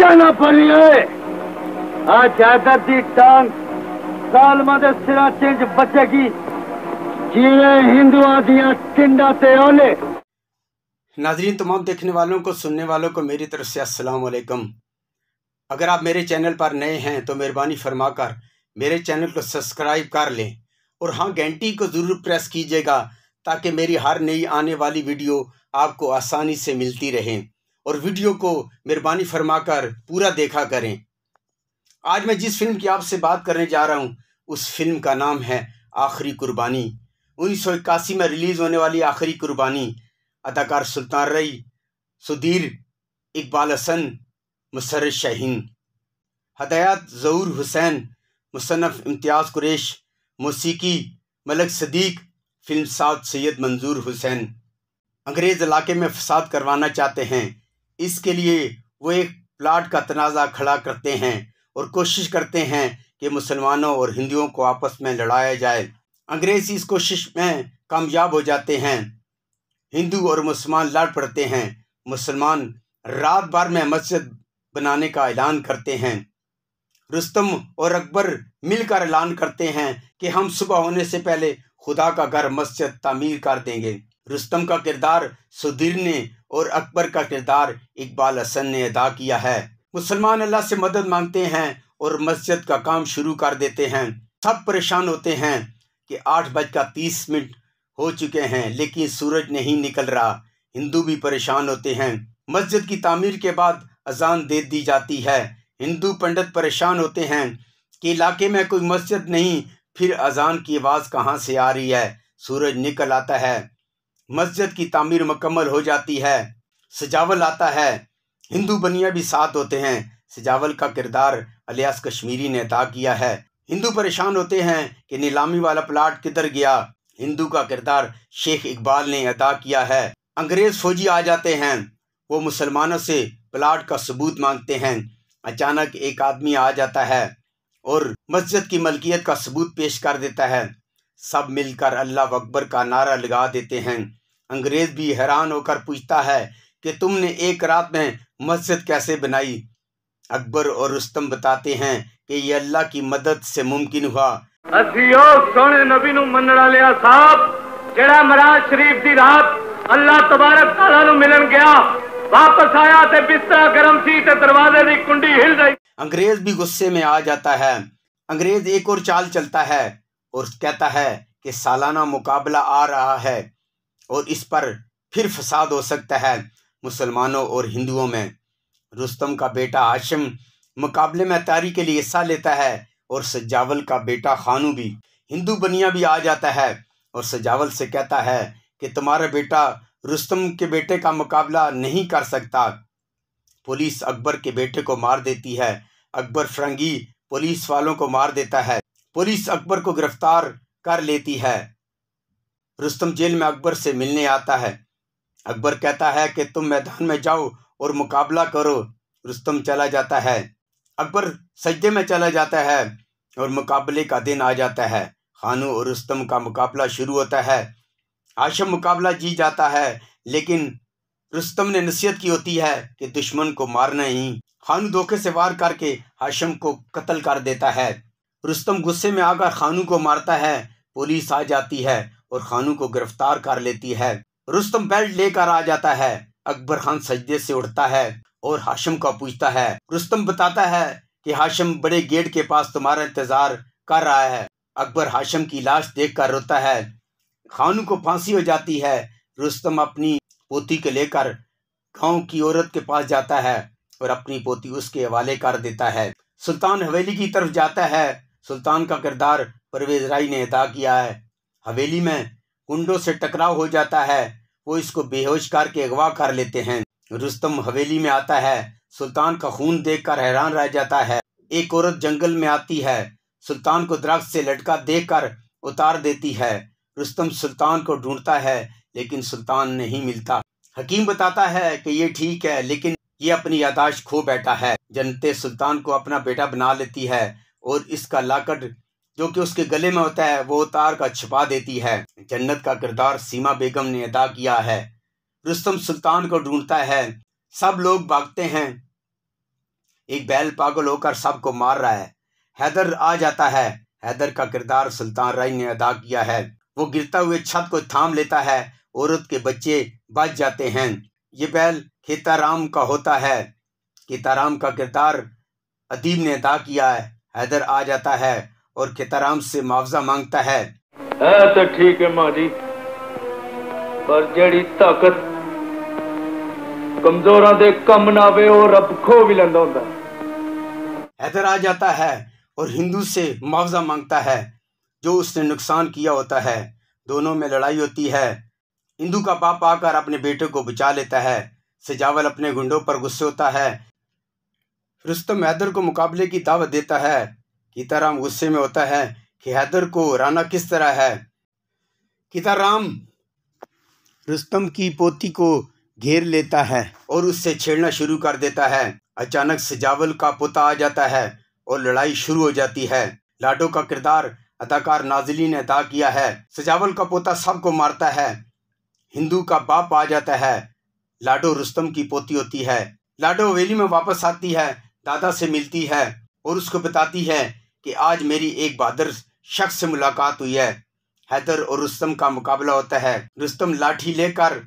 जाना है आज आदत दी टांग साल सिरा चेंज बचेगी जीवे हिंदू आदिया टिंडा ते ओले नाजरीन तमाम देखने वालों को सुनने वालों को मेरी तरफ से अस्सलाम वालेकुम अगर आप मेरे चैनल पर नए हैं तो मेहरबानी फरमाकर मेरे चैनल को सब्सक्राइब कर लें और हाँ घंटी को ज़रूर प्रेस कीजिएगा ताकि मेरी हर नई आने वाली वीडियो आपको आसानी से मिलती रहे और वीडियो को मेहरबानी फरमाकर पूरा देखा करें आज मैं जिस फिल्म की आपसे बात करने जा रहा हूं उस फिल्म का नाम है आखिरी कुर्बानी उन्नीस सौ इक्यासी में रिलीज़ होने वाली आखिरी कुर्बानी अदाकार सुल्तान रई सुधीर इकबाल हसन मुसर शहीन हदयात ज़हूर हुसैन मुसनफ़ इम्तियाज़ कुरेश मौसीकी मलक सदीक फिल्म साउथ सैयद मंजूर हुसैन अंग्रेज़ इलाके में फसाद करवाना चाहते हैं इसके लिए वो एक प्लाट का तनाज़ा खड़ा करते हैं और कोशिश करते हैं कि मुसलमानों और हिंदुओं को आपस में लड़ाया जाए अंग्रेज़ इस कोशिश में कामयाब हो जाते हैं हिंदू और मुसलमान लड़ पड़ते हैं मुसलमान रात भर में मस्जिद बनाने का ऐलान करते हैं रुस्तम और अकबर मिलकर ऐलान करते हैं कि हम सुबह होने से पहले खुदा का घर मस्जिद तामीर कर देंगे रुस्तम का किरदार सुधीर ने और अकबर का किरदार इकबाल हसन ने अदा किया है मुसलमान अल्लाह से मदद मांगते हैं और मस्जिद का काम शुरू कर देते हैं सब परेशान होते हैं कि आठ बज का तीस मिनट हो चुके हैं लेकिन सूरज नहीं निकल रहा हिंदू भी परेशान होते हैं मस्जिद की तामीर के बाद अजान दे दी जाती है हिंदू पंडित परेशान होते हैं कि इलाके में कोई मस्जिद नहीं फिर अजान की आवाज़ कहाँ से आ रही है सूरज निकल आता है मस्जिद की तामीर मुकम्मल हो जाती है सजावल आता है हिंदू बनिया भी साथ होते हैं सजावल का किरदार अलियास कश्मीरी ने अदा किया है हिंदू परेशान होते हैं कि नीलामी वाला प्लाट किधर गया हिंदू का किरदार शेख इकबाल ने अदा किया है अंग्रेज़ फौजी आ जाते हैं वो मुसलमानों से प्लाट का सबूत मांगते हैं अचानक एक आदमी आ जाता है और मस्जिद की मलकियत का सबूत पेश कर देता है सब मिलकर अल्लाह अकबर का नारा लगा देते हैं अंग्रेज भी हैरान होकर पूछता है कि तुमने एक रात में मस्जिद कैसे बनाई अकबर और रुस्तम बताते हैं कि ये अल्लाह की मदद से मुमकिन हुआ सोने नबी लिया साहब जेड़ा मराज शरीफ की रात अल्लाह तबारक मिलन गया वापस आया ते बिस्तरा गर्म सी दरवाजे की कुंडी हिल गई अंग्रेज भी गुस्से में आ जाता है अंग्रेज एक और चाल चलता है और कहता है कि सालाना मुकाबला आ रहा है और इस पर फिर फसाद हो सकता है मुसलमानों और हिंदुओं में रुस्तम का बेटा आशम मुकाबले में तारी के लिए हिस्सा लेता है और सजावल का बेटा खानू भी हिंदू बनिया भी आ जाता है और सजावल से कहता है कि तुम्हारा बेटा रुस्तम के बेटे का मुकाबला नहीं कर सकता पुलिस अकबर के बेटे को मार देती है अकबर फ्रंगी पुलिस वालों को मार देता है पुलिस अकबर को गिरफ्तार कर लेती है रुस्तम जेल में अकबर से मिलने आता है अकबर कहता है कि तुम मैदान में जाओ और मुकाबला करो रुस्तम चला जाता है अकबर सजदे में चला जाता है और मुकाबले का दिन आ जाता है खानू और रुस्तम का मुकाबला शुरू होता है आशम मुकाबला जी जाता है लेकिन रुस्तम ने नसीहत की होती है कि दुश्मन को मारना ही खानू धोखे से वार करके हाशम को कत्ल कर देता है रुस्तम गुस्से में आकर खानू को मारता है पुलिस आ जाती है और खानू को गिरफ्तार कर लेती है रुस्तम बेल्ट लेकर आ जाता है अकबर खान सजदे से उठता है और हाशम का पूछता है रुस्तम बताता है कि हाशम बड़े गेट के पास तुम्हारा इंतजार कर रहा है अकबर हाशम की लाश देख कर रोता है खानू को फांसी हो जाती है रुस्तम अपनी पोती को लेकर गांव की औरत के पास जाता है और अपनी पोती उसके हवाले कर देता है सुल्तान हवेली की तरफ जाता है सुल्तान का किरदार परवेज राय ने अदा किया है हवेली में गुंडों से टकराव हो जाता है वो इसको बेहोश करके अगवा कर लेते हैं रुस्तम हवेली में आता है सुल्तान का खून देखकर हैरान रह जाता है एक औरत जंगल में आती है सुल्तान को दरख्त से लटका कर उतार देती है रुस्तम सुल्तान को ढूंढता है लेकिन सुल्तान नहीं मिलता हकीम बताता है कि ये ठीक है लेकिन ये अपनी यादाश्त खो बैठा है जनते सुल्तान को अपना बेटा बना लेती है और इसका लाकट जो कि उसके गले में होता है वो उतार का छुपा देती है जन्नत का किरदार सीमा बेगम ने अदा किया है रुस्तम सुल्तान को ढूंढता है सब लोग भागते हैं एक बैल पागल होकर सबको मार रहा है हैदर आ जाता है हैदर का किरदार सुल्तान राय ने अदा किया है वो गिरता हुए छत को थाम लेता है औरत के बच्चे बच जाते हैं ये बैल खेताराम का होता है खेताराम का किरदार अदीब ने अदा किया है हैदर आ जाता है और खेताराम से मुआवजा मांगता है तो ठीक है माँ जी पर जड़ी ताकत कमजोर दे कम ना वे और रब खो भी लंदा होता हैदर आ जाता है और हिंदू से मुआवजा मांगता है जो उसने नुकसान किया होता है दोनों में लड़ाई होती है हिंदू का बाप आकर अपने बेटे को बचा लेता है सजावल अपने गुंडों पर गुस्से होता है रुस्तम तो हैदर को मुकाबले की दावत देता है गीताराम गुस्से में होता है कि हैदर को राना किस तरह है गीताराम रुस्तम की पोती को घेर लेता है और उससे छेड़ना शुरू कर देता है अचानक सजावल का पोता आ जाता है और लड़ाई शुरू हो जाती है लाडो का किरदार अदाकार नाजली ने अदा किया है सजावल का पोता सबको मारता है हिंदू का बाप आ जाता है लाडो रुस्तम की पोती होती है लाडो हवेली में वापस आती है दादा से मिलती है और उसको बताती है कि आज मेरी एक बहादुर शख्स से मुलाकात हुई है हैदर और रुस्तम का मुकाबला होता है रुस्तम लाठी लेकर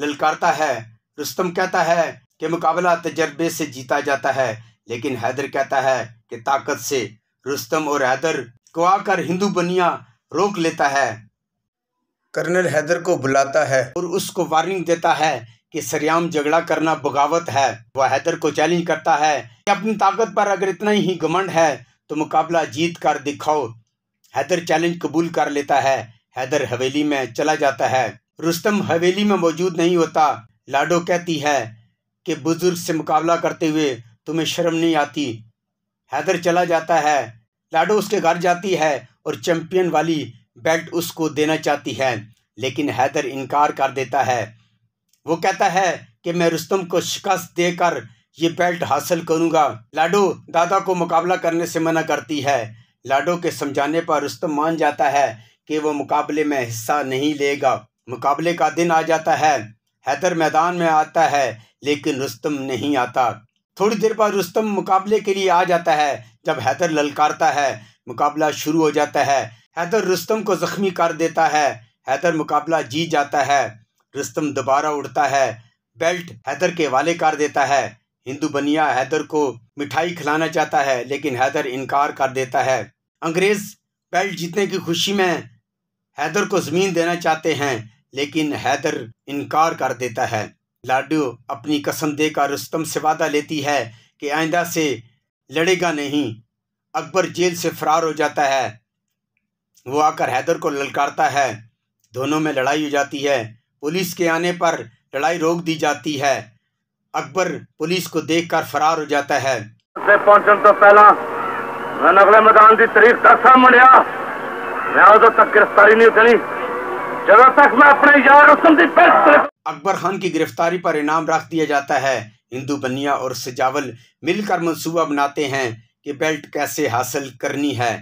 ललकारता है रुस्तम कहता है कि मुकाबला तजर्बे से जीता जाता है लेकिन हैदर कहता है कि ताकत से रुस्तम और हैदर को आकर हिंदू बनिया रोक लेता है कर्नल हैदर को बुलाता है और उसको वार्निंग देता है कि सरयाम झगड़ा करना बगावत है वह हैदर को चैलेंज करता है कि अपनी ताकत पर अगर इतना ही घमंड है तो मुकाबला जीत कर दिखाओ हैदर चैलेंज कबूल कर लेता है हैदर हवेली में चला जाता है रुस्तम हवेली में मौजूद नहीं होता लाडो कहती है कि बुजुर्ग से मुकाबला करते हुए तुम्हें शर्म नहीं आती हैदर चला जाता है लाडो उसके घर जाती है और चैंपियन वाली बेल्ट उसको देना चाहती है लेकिन हैदर इनकार कर देता है वो कहता है कि मैं रुस्तम को शिकस्त देकर ये बेल्ट हासिल करूंगा लाडो दादा को मुकाबला करने से मना करती है लाडो के समझाने पर रुस्तम मान जाता है कि वो मुकाबले में हिस्सा नहीं लेगा मुकाबले का दिन आ जाता है हैदर मैदान में आता है लेकिन रुस्तम नहीं आता थोड़ी देर बाद रुस्तम मुकाबले के लिए आ जाता है जब हैदर ललकारता है मुकाबला शुरू हो जाता है हैदर रुस्तम को ज़ख्मी कर देता है हैदर मुकाबला जीत जाता है रुस्तम दोबारा उड़ता है बेल्ट हैदर के वाले कर देता है हिंदू बनिया हैदर को मिठाई खिलाना चाहता है लेकिन हैदर इनकार कर देता है अंग्रेज़ बेल्ट जीतने की खुशी में हैदर को ज़मीन देना चाहते हैं लेकिन हैदर इनकार कर देता है लाडू अपनी कसम देकर रुस्तम से वादा लेती है कि आइंदा से लड़ेगा नहीं अकबर जेल से फरार हो जाता है वो आकर हैदर को ललकारता है दोनों में लड़ाई हो जाती है पुलिस के आने पर लड़ाई रोक दी जाती है अकबर पुलिस को देखकर फरार हो जाता है पहुंचने तो पहला मैं मैदान की तारीख मैं तक गिरफ्तारी नहीं जब तक मैं अपने यार अकबर खान की गिरफ्तारी पर इनाम रख दिया जाता है हिंदू बनिया और सजावल मिलकर मंसूबा बनाते हैं कि बेल्ट कैसे हासिल करनी है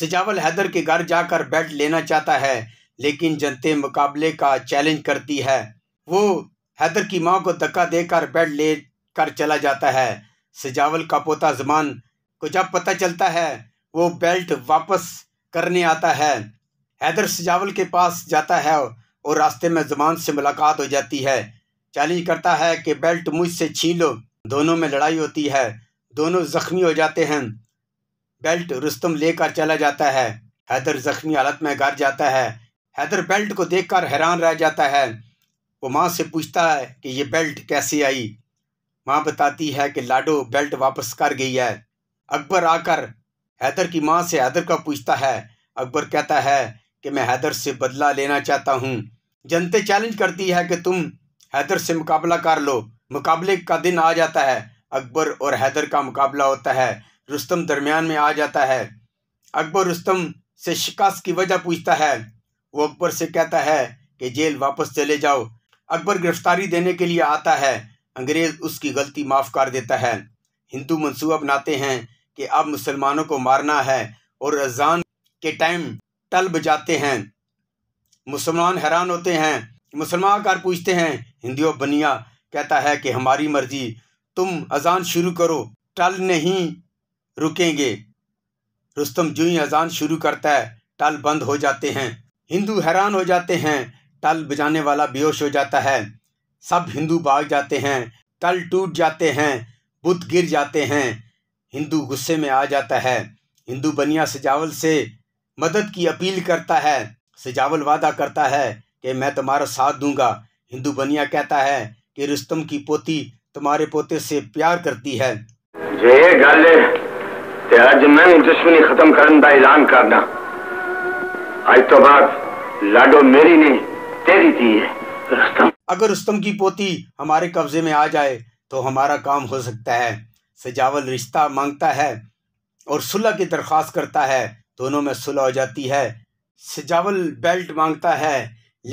सजावल हैदर के घर जाकर बेल्ट लेना चाहता है लेकिन जनते मुकाबले का चैलेंज करती है वो हैदर की माँ को धक्का देकर बेड ले कर चला जाता है सजावल का पोता जमान को जब पता चलता है वो बेल्ट वापस करने आता है हैदर सजावल के पास जाता है और रास्ते में जमान से मुलाकात हो जाती है चैलेंज करता है कि बेल्ट मुझसे छीन लो दोनों में लड़ाई होती है दोनों जख्मी हो जाते हैं बेल्ट रुस्तम लेकर चला जाता है हैदर जख्मी हालत में घर जाता है हैदर बेल्ट को देखकर हैरान रह जाता है वो माँ से पूछता है कि ये बेल्ट कैसे आई माँ बताती है कि लाडो बेल्ट वापस कर गई है अकबर आकर हैदर की माँ से हैदर का पूछता है अकबर कहता है कि मैं हैदर से बदला लेना चाहता हूँ जनते चैलेंज करती है कि तुम हैदर से मुकाबला कर लो मुकाबले का दिन आ जाता है अकबर और हैदर का मुकाबला होता है रुस्तम दरमियान में आ जाता है अकबर रुस्तम से शिकास्त की वजह पूछता है वो अकबर से कहता है कि जेल वापस चले जाओ अकबर गिरफ्तारी देने के लिए आता है अंग्रेज उसकी गलती माफ़ कर देता है हिंदू मंसूबा बनाते हैं कि अब मुसलमानों को मारना है और रजान के टाइम टल बजाते हैं मुसलमान हैरान होते हैं मुसलमान आकर पूछते हैं हिंदियों बनिया कहता है कि हमारी मर्जी तुम अजान शुरू करो टल नहीं रुकेंगे रुस्तम जू ही अजान शुरू करता है टल बंद हो जाते हैं हिंदू हैरान हो जाते हैं टल बजाने वाला बेहोश हो जाता है सब हिंदू भाग जाते हैं टल टूट जाते हैं बुद्ध गिर जाते हैं हिंदू गुस्से में आ जाता है हिंदू बनिया सजावल से मदद की अपील करता है सजावल वादा करता है कि मैं तुम्हारा साथ दूंगा हिंदू बनिया कहता है कि रुस्तम की पोती तुम्हारे पोते से प्यार करती है जे गल ते अज मैं दुश्मनी खत्म करने का ऐलान करना आज तो बात लाडो मेरी नहीं दे दीजिए रुस्तम अगर रुस्तम की पोती हमारे कब्जे में आ जाए तो हमारा काम हो सकता है सजावल रिश्ता मांगता है और सुलह की दरख्वास्त करता है दोनों में सुलह हो जाती है सजावल बेल्ट मांगता है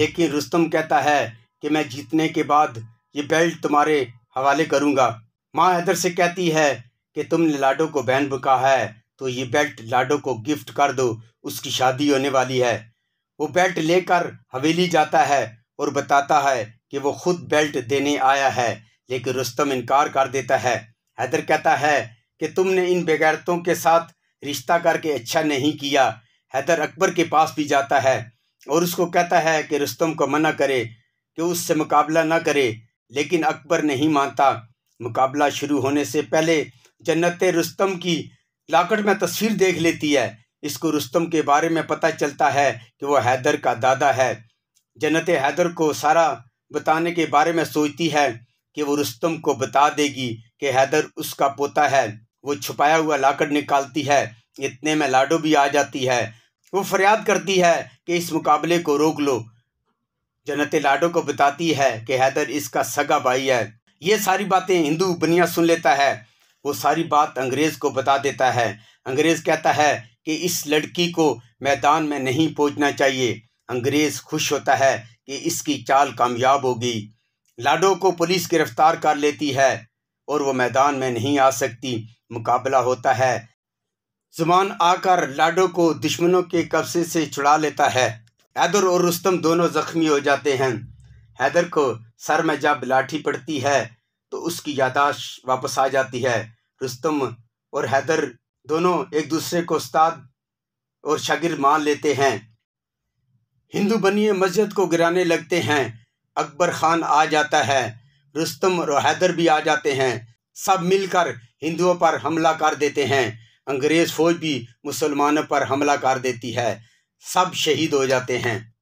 लेकिन रुस्तम कहता है कि मैं जीतने के बाद ये बेल्ट तुम्हारे हवाले करूँगा माँ हैदर से कहती है कि तुमने लाडो को बहन बुका है तो ये बेल्ट लाडो को गिफ्ट कर दो उसकी शादी होने वाली है वो बेल्ट लेकर हवेली जाता है और बताता है कि वो खुद बेल्ट देने आया है लेकिन रुस्तम इनकार कर देता है हैदर कहता है कि तुमने इन बेगैरतों के साथ रिश्ता करके अच्छा नहीं किया हैदर अकबर के पास भी जाता है और उसको कहता है कि रुस्तम को मना करे कि उससे मुकाबला ना करे लेकिन अकबर नहीं मानता मुकाबला शुरू होने से पहले जन्नत रुस्तम की लाकट में तस्वीर देख लेती है इसको रुस्तम के बारे में पता चलता है कि वह हैदर का दादा है जन्नत हैदर को सारा बताने के बारे में सोचती है कि वो रुस्तम को बता देगी कि हैदर उसका पोता है वो छुपाया हुआ लाकड़ निकालती है इतने में लाडो भी आ जाती है वो फरियाद करती है कि इस मुकाबले को रोक लो जन्नत लाडो को बताती है कि हैदर इसका सगा भाई है ये सारी बातें हिंदू बनिया सुन लेता है वो सारी बात अंग्रेज़ को बता देता है अंग्रेज़ कहता है कि इस लड़की को मैदान में नहीं पहुंचना चाहिए अंग्रेज़ खुश होता है कि इसकी चाल कामयाब होगी लाडो को पुलिस गिरफ्तार कर लेती है और वो मैदान में नहीं आ सकती मुकाबला होता है जुमान आकर लाडो को दुश्मनों के कब्जे से छुड़ा लेता है हैदर और रुस्तम दोनों जख्मी हो जाते हैं हैदर को सर में जब लाठी पड़ती है तो उसकी यादाश्त वापस आ जाती है रुस्तम और हैदर दोनों एक दूसरे को उस्ताद और शागिर मान लेते हैं हिंदू बनिए मस्जिद को गिराने लगते हैं अकबर खान आ जाता है रुस्तम और हैदर भी आ जाते हैं सब मिलकर हिंदुओं पर हमला कर देते हैं अंग्रेज़ फौज भी मुसलमानों पर हमला कर देती है सब शहीद हो जाते हैं